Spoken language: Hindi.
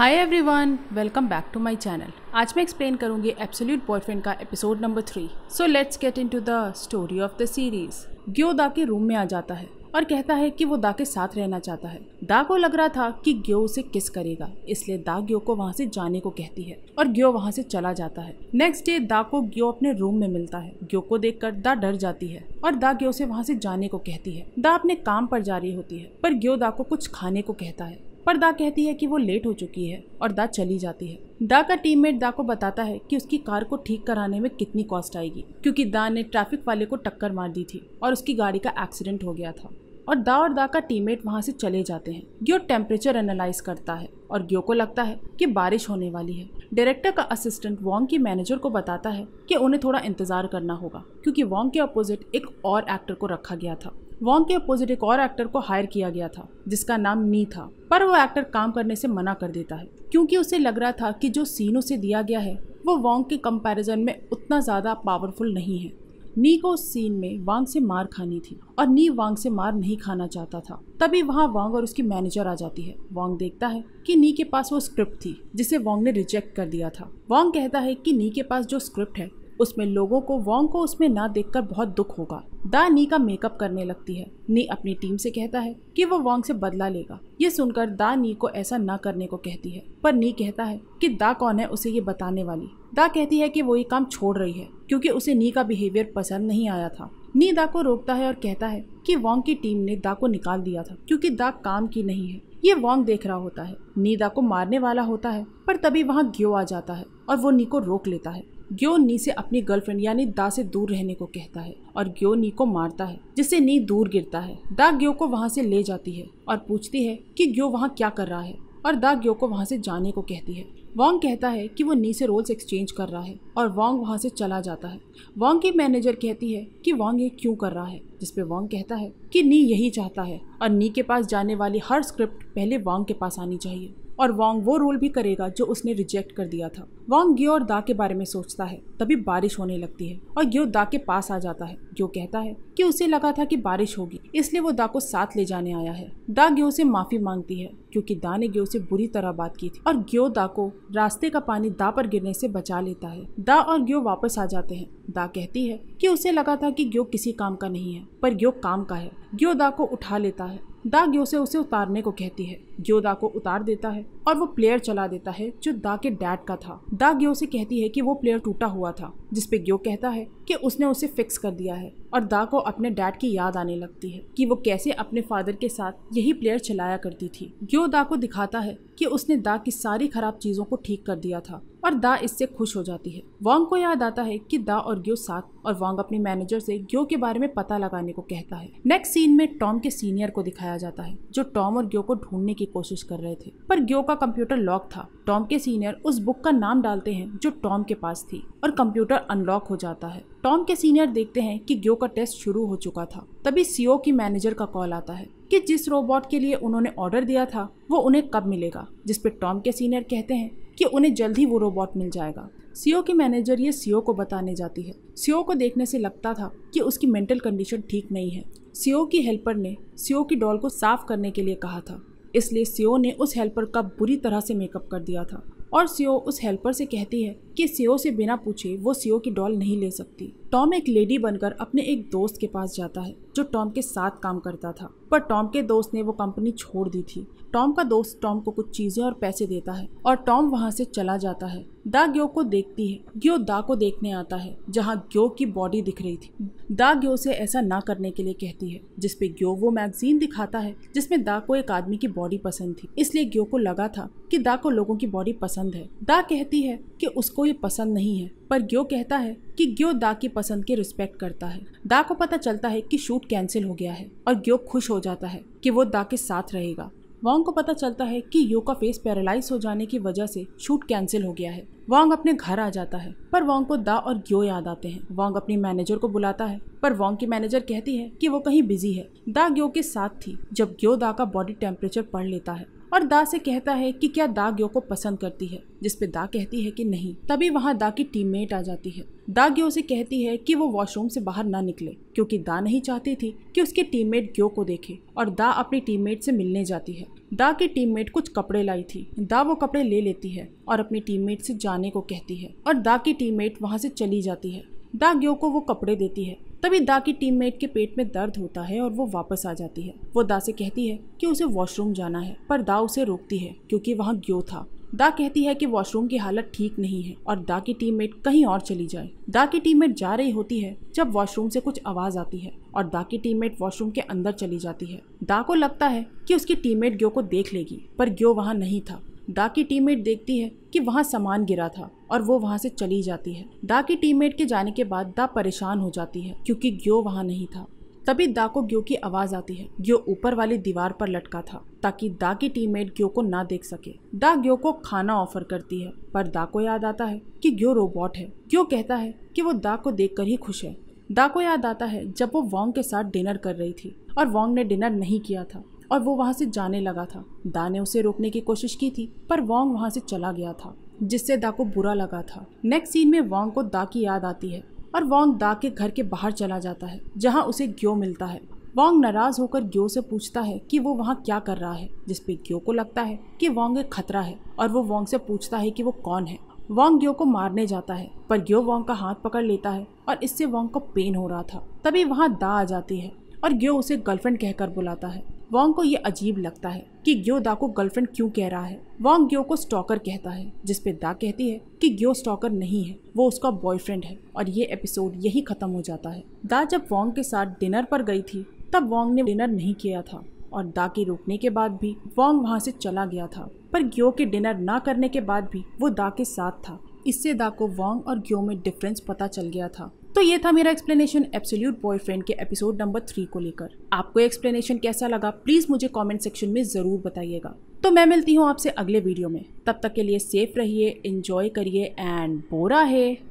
hi everyone welcome back to my channel आज मैं एक्सप्लेन करूंगी एब्सोल्यूट बॉयफ्रेंड का episode number three so let's get into the story of the series Gyo दा के रूम में आ जाता है और कहता है कि वो दा के साथ रहना चाहता है दा को लग रहा था कि ग्यो उसे किस करेगा इसलिए दा ग्यो को वहाँ से जाने को कहती है और ग्यो वहाँ से चला जाता है नेक्स्ट डे दा को ग्यो अपने रूम में मिलता है ग्यो को कर दा डर जाती है और दा ग्यो से वहाँ से जाने को कहती है दा अपने काम पर जा रही होती है पर ग्यो दा को कुछ खाने को कहता है पर दा कहती है कि वो लेट हो चुकी है और दा चली जाती है दा का टीममेट दा को बताता है कि उसकी कार को ठीक कराने में कितनी कॉस्ट आएगी क्योंकि दा ने ट्रैफिक वाले को टक्कर मार दी थी और उसकी गाड़ी का एक्सीडेंट हो गया था और दा और दा का टीममेट वहाँ से चले जाते हैं ग्यो टेम्परेचर एनालाइज करता है और ग्यो को लगता है कि बारिश होने वाली है डायरेक्टर का असिस्टेंट वॉन्ग की मैनेजर को बताता है कि उन्हें थोड़ा इंतजार करना होगा क्योंकि वॉन्ग के अपोजिट एक और एक्टर को रखा गया था वॉन्ग के अपोजिट एक और एक्टर को हायर किया गया था जिसका नाम नी था पर वो एक्टर काम करने से मना कर देता है क्योंकि उसे लग रहा था कि जो सीन उसे दिया गया है वो वॉन्ग के कंपैरिजन में उतना ज़्यादा पावरफुल नहीं है नी को उस सीन में वांग से मार खानी थी और नी वांग से मार नहीं खाना चाहता था तभी वहाँ वांग और उसकी मैनेजर आ जाती है वांग देखता है कि नी के पास वो स्क्रिप्ट थी जिसे वांग ने रिजेक्ट कर दिया था वांग कहता है कि नी के पास जो स्क्रिप्ट है उसमें लोगों को वोंग को उसमें ना देखकर बहुत दुख होगा दा नी का मेकअप करने लगती है नी अपनी टीम से कहता है कि वो वॉन्ग से बदला लेगा ये सुनकर दा नी को ऐसा ना करने को कहती है पर नी कहता है कि दा कौन है उसे ये बताने वाली दा कहती है कि वो ये काम छोड़ रही है क्योंकि उसे नी का बिहेवियर पसंद नहीं आया था नी दा को रोकता है और कहता है कि वॉन्ग की टीम ने दा को निकाल दिया था क्योंकि दा काम की नहीं है ये वॉन्ग देख रहा होता है नी दा को मारने वाला होता है पर तभी वहाँ ग्यो आ जाता है और वो नी को रोक लेता है ग्यो नी से अपनी गर्लफ्रेंड यानी दा से दूर रहने को कहता है और ग्यो नी को मारता है जिससे नी दूर गिरता है दा ग्यो को वहाँ से ले जाती है और पूछती है कि ग्यो वहाँ क्या कर रहा है और दा ग्यो को वहाँ से जाने को कहती है वॉन्ग कहता है कि वो नी से रोल्स एक्सचेंज कर रहा है और वॉन्ग वहाँ से चला जाता है वॉन्ग की मैनेजर कहती है कि वॉन्ग ये क्यों कर रहा है जिसपे वॉन्ग कहता है कि नी यही चाहता है और नी के पास जाने वाली हर स्क्रिप्ट पहले वॉन्ग के पास आनी चाहिए और वांग वो रोल भी करेगा जो उसने रिजेक्ट कर दिया था वांग ग्यो और दा के बारे में सोचता है तभी बारिश होने लगती है और ग्यो दा के पास आ जाता है ग्यो कहता है कि उसे लगा था कि बारिश होगी इसलिए वो दा को साथ ले जाने आया है दा ग्यो से माफी मांगती है क्योंकि दा ने ग्यो से बुरी तरह बात की थी और ग्यो दा को रास्ते का पानी दा पर गिरने से बचा लेता है दा और ग्यो वापस आ जाते हैं दा कहती है कि उसे लगा था कि ग्यो किसी काम का नहीं है पर ग्यो काम का है ग्यो दा को उठा लेता है दा ग्यो से उसे उतारने को कहती है योदा को उतार देता है और वो प्लेयर चला देता है जो दा के डैड का था दा ग्यो से कहती है कि वो प्लेयर टूटा हुआ था जिसपे ग्यो कहता है कि उसने उसे फिक्स कर दिया है और दा को अपने डैड की याद आने लगती है कि वो कैसे अपने फादर के साथ यही प्लेयर चलाया करती थी ग्यो दा को दिखाता है कि उसने दा की सारी खराब चीजों को ठीक कर दिया था और दा इससे खुश हो जाती है वांग को याद आता है कि दा और ग्यो साथ और वांग अपने मैनेजर से ग्यो के बारे में पता लगाने को कहता है नेक्स्ट सीन में टॉम के सीनियर को दिखाया जाता है जो टॉम और ग्यो को ढूंढने की कोशिश कर रहे थे पर ग्यो का कंप्यूटर लॉक था टॉम के सीनियर उस बुक का नाम डालते हैं जो टॉम के पास थी और कंप्यूटर अनलॉक हो जाता है टॉम के सीनियर देखते हैं कि ग्यो का टेस्ट शुरू हो चुका था तभी सीओ की मैनेजर का कॉल आता है कि जिस रोबोट के लिए उन्होंने ऑर्डर दिया था वो उन्हें कब मिलेगा जिसपे टॉम के सीनियर कहते हैं कि उन्हें जल्द ही वो रोबोट मिल जाएगा सीओ की मैनेजर ये सीओ को बताने जाती है सीओ को देखने से लगता था कि उसकी मेंटल कंडीशन ठीक नहीं है सीओ की हेल्पर ने सीओ की डॉल को साफ करने के लिए कहा था इसलिए सीओ ने उस हेल्पर का बुरी तरह से मेकअप कर दिया था और सीओ उस हेल्पर से कहती है कि सीओ से बिना पूछे वो सीओ की डॉल नहीं ले सकती टॉम एक लेडी बनकर अपने एक दोस्त के पास जाता है जो टॉम के साथ काम करता था पर टॉम के दोस्त ने वो कंपनी छोड़ दी थी टॉम का दोस्त टॉम को कुछ चीजें और पैसे देता है और टॉम वहाँ से चला जाता है दा ग्यो को देखती है ग्यो दा को देखने आता है जहाँ ग्यो की बॉडी दिख रही थी दा ग्यो से ऐसा ना करने के लिए कहती है जिसपे ग्यो वो मैगजीन दिखाता है जिसमें दा को एक आदमी की बॉडी पसंद थी इसलिए ग्यो को लगा था कि दा को लोगों की बॉडी पसंद है दा कहती है कि उसको ये पसंद नहीं है पर ग्यो कहता है कि ग्यो दा की पसंद के रिस्पेक्ट करता है दा को पता चलता है कि शूट कैंसिल हो गया है और ग्यो खुश हो जाता है कि वो दा के साथ रहेगा वांग को पता चलता है कि यो का फेस पैरालाइज हो जाने की वजह से शूट कैंसिल हो गया है वांग अपने घर आ जाता है पर वांग को दा और ग्यो याद आते हैं वांग अपनी मैनेजर को बुलाता है पर वांग की मैनेजर कहती है कि वो कहीं बिजी है दा ग्यो के साथ थी जब ग्यो दा का बॉडी टेम्परेचर पढ़ लेता है और दा से कहता है कि क्या दा ग्यो को पसंद करती है जिसपे दा कहती है कि नहीं तभी वहाँ दा की टीममेट आ जाती है दा ग्यो से कहती है कि वो वॉशरूम से बाहर ना निकले क्योंकि दा नहीं चाहती थी कि उसकी टीममेट ग्यो को देखे और दा अपनी टीममेट से मिलने जाती है दा की टीममेट कुछ कपड़े लाई थी दा वो कपड़े ले लेती है और अपनी टीममेट से जाने को कहती है और दा की टीममेट वहाँ से चली जाती है दा ग्यो को वो कपड़े देती है तभी दा की टीममेट के पेट में दर्द होता है और वो वापस आ जाती है वो दा से कहती है कि उसे वॉशरूम जाना है पर दा उसे रोकती है क्योंकि वहाँ ग्यो था दा कहती है कि वॉशरूम की हालत ठीक नहीं है और दा की टीममेट कहीं और चली जाए दा की टीममेट जा रही होती है जब वॉशरूम से कुछ आवाज आती है और दा की टीममेट वॉशरूम के अंदर चली जाती है दा को लगता है कि उसकी टीममेट ग्यो को देख लेगी पर ग्यो वहाँ नहीं था डा की टीममेट देखती है कि वहाँ सामान गिरा था और वो वहाँ से चली जाती है डा की टीममेट के जाने के बाद डा परेशान हो जाती है क्योंकि ग्यो वहाँ नहीं था तभी दा को ग्यो की आवाज आती है ग्यो ऊपर वाली दीवार पर लटका था ताकि दा की टीममेट ग्यो को ना देख सके दा ग्यो को खाना ऑफर करती है पर दा को याद आता है कि ग्यो रोबोट है ग्यो कहता है कि वो दा को देखकर ही खुश है दा को याद आता है जब वो वोंग के साथ डिनर कर रही थी और वोंग ने डिनर नहीं किया था और वो वहाँ से जाने लगा था दा ने उसे रोकने की कोशिश की थी पर वॉन्ग वहाँ से चला गया था जिससे दा को बुरा लगा था नेक्स्ट सीन में वोंग को दा की याद आती है और वॉन्ग दा के घर के बाहर चला जाता है जहाँ उसे ग्यो मिलता है वॉन्ग नाराज होकर ग्यो से पूछता है कि वो वहाँ क्या कर रहा है जिसपे ग्यो को लगता है कि वॉन्ग एक खतरा है और वो वॉन्ग से पूछता है कि वो कौन है वॉन्ग ग्यो को मारने जाता है पर ग्यो वॉन्ग का हाथ पकड़ लेता है और इससे वॉन्ग को पेन हो रहा था तभी वहाँ दा आ जाती है और ग्यो उसे गर्लफ्रेंड कहकर बुलाता है वोंग को ये अजीब लगता है कि ग्यो दा को गर्लफ्रेंड क्यों कह रहा है वॉन्ग ग्यो को स्टॉकर कहता है जिसपे दा कहती है कि ग्यो स्टॉकर नहीं है वो उसका बॉयफ्रेंड है और ये एपिसोड यही खत्म हो जाता है दा जब वॉन्ग के साथ डिनर पर गई थी तब वॉन्ग ने डिनर नहीं किया था और दा के रोकने के बाद भी वॉन्ग वहाँ से चला गया था पर ग्यो के डिनर ना करने के बाद भी वो दा के साथ था इससे दा को वॉन्ग और ग्यो में डिफरेंस पता चल गया था तो ये था मेरा एक्सप्लेनेशन एब्सोल्यूट बॉयफ्रेंड के एपिसोड नंबर थ्री को लेकर आपको एक्सप्लेनेशन कैसा लगा प्लीज़ मुझे कमेंट सेक्शन में ज़रूर बताइएगा तो मैं मिलती हूँ आपसे अगले वीडियो में तब तक के लिए सेफ रहिए इन्जॉय करिए एंड बोरा है